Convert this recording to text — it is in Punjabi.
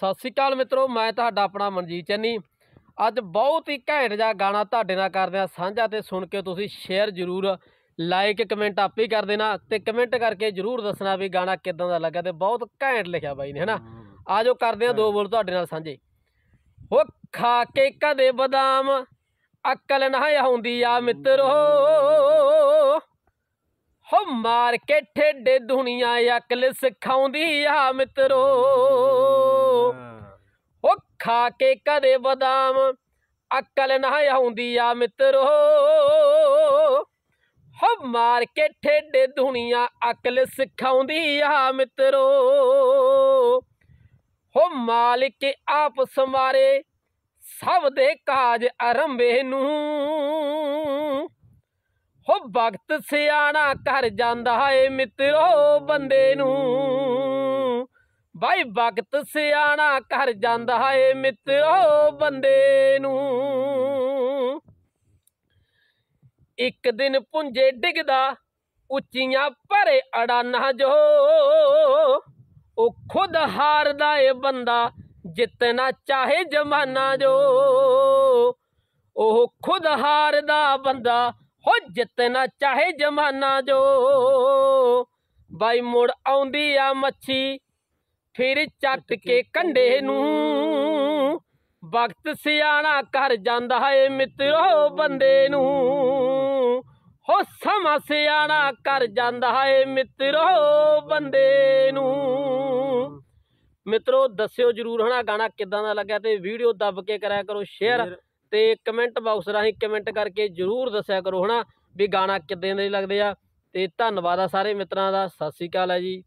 ਸਤਿ ਸ੍ਰੀ ਅਕਾਲ ਮਿੱਤਰੋ ਮੈਂ ਤੁਹਾਡਾ ਆਪਣਾ ਮਨਜੀਤ ਚੰਨੀ ਅੱਜ ਬਹੁਤ ਹੀ ਘੈਂਟ ਜਿਹਾ ਗਾਣਾ ਤੁਹਾਡੇ ਨਾਲ ਕਰਦੇ ਆ ਸਾਂਝਾ ਤੇ ਸੁਣ ਕੇ ਤੁਸੀਂ ਸ਼ੇਅਰ ਜ਼ਰੂਰ ਲਾਈਕ ਕਮੈਂਟ ਆਪੀ ਕਰ ਦੇਣਾ ਤੇ ਕਮੈਂਟ ਕਰਕੇ ਜ਼ਰੂਰ ਦੱਸਣਾ ਵੀ ਗਾਣਾ ਕਿਦਾਂ ਦਾ ਲੱਗਾ ਤੇ ਬਹੁਤ ਘੈਂਟ ਲਿਖਿਆ ਬਾਈ ਨੇ ਹਨਾ ਆਜੋ ਕਰਦੇ ਆ ਦੋ ਬੋਲ ਤੁਹਾਡੇ ਨਾਲ ਸਾਂਝੇ ਹੋ ਖਾ ਕੇ ਕਦੇ ਬਦਾਮ ਅਕਲ ਨਾ ਆਉਂਦੀ ਆ ਮਿੱਤਰੋ ਹੋ ਮਾਰ ਕੇ ਠੇਡੇ ਦੁਨੀਆ ਅਕਲ ਸਿਖਾਉਂਦੀ ਆ ਮਿੱਤਰੋ ਖਾ ਕੇ ਕਦੇ ਬਦਾਮ ਅਕਲ ਨਾ ਆਉਂਦੀ ਆ ਮਿੱਤਰੋ ਹਬ ਮਾਰ ਕੇ ਠੇਡੇ ਦੁਨੀਆ ਅਕਲ ਸਿਖਾਉਂਦੀ ਆ ਮਿੱਤਰੋ ਹੋ ਮਾਲਿਕ ਆਪ ਸਮਾਰੇ ਸਭ ਦੇ ਕਾਜ ਅਰੰਭੇ ਨੂੰ ਹੋ ਵਕਤ ਸਿਆਣਾ ਕਰ ਜਾਂਦਾ ਏ ਮਿੱਤਰੋ ਬੰਦੇ ਨੂੰ ਬਾਈ ਵਕਤ ਸਿਆਣਾ ਕਰ ਜਾਂਦਾ ਏ ਮਿੱਤਰੋ ਬੰਦੇ ਨੂੰ ਇੱਕ ਦਿਨ ਪੁੰਜੇ ਡਿੱਗਦਾ ਉੱਚੀਆਂ ਭਰੇ ਅੜਾਨਾ ਜੋ ਉਹ ਖੁਦ ਹਾਰਦਾ ਏ ਬੰਦਾ ਜਿੱਤਣਾ ਚਾਹੇ ਜਮਾਨਾ ਜੋ ਉਹ ਖੁਦ ਹਾਰਦਾ ਬੰਦਾ ਹੋ ਜਿੱਤਣਾ ਚਾਹੇ ਜਮਾਨਾ ਜੋ ਬਾਈ ਮੁੜ ਆਉਂਦੀ ਆ ਮੱਛੀ ਫਿਰ ਚੱਟ ਕੇ ਕੰਡੇ ਨੂੰ ਵਕਤ ਸਿਆਣਾ ਕਰ ਜਾਂਦਾ ਏ ਮਿੱਤਰੋ ਬੰਦੇ ਨੂੰ ਹੋ ਸਮਾਂ ਸਿਆਣਾ ਕਰ ਜਾਂਦਾ ਏ ਮਿੱਤਰੋ ਬੰਦੇ ਨੂੰ ਮਿੱਤਰੋ ਦੱਸਿਓ ਜਰੂਰ ਹਨਾ ਗਾਣਾ ਕਿਦਾਂ ਦਾ ਲੱਗਿਆ ਤੇ ਵੀਡੀਓ ਦੱਬ ਕੇ ਕਰਿਆ ਕਰੋ ਸ਼ੇਅਰ ਤੇ ਕਮੈਂਟ ਬਾਕਸ ਰਾਹੀਂ ਕਮੈਂਟ ਕਰਕੇ ਜਰੂਰ ਦੱਸਿਆ ਕਰੋ ਹਨਾ ਵੀ ਗਾਣਾ ਕਿਦਾਂ ਦੇ ਲੱਗਦੇ ਆ ਤੇ ਧੰਨਵਾਦ ਆ ਸਾਰੇ ਮਿੱਤਰਾਂ ਦਾ ਸਤਿ ਸ੍ਰੀ ਅਕਾਲ ਹੈ ਜੀ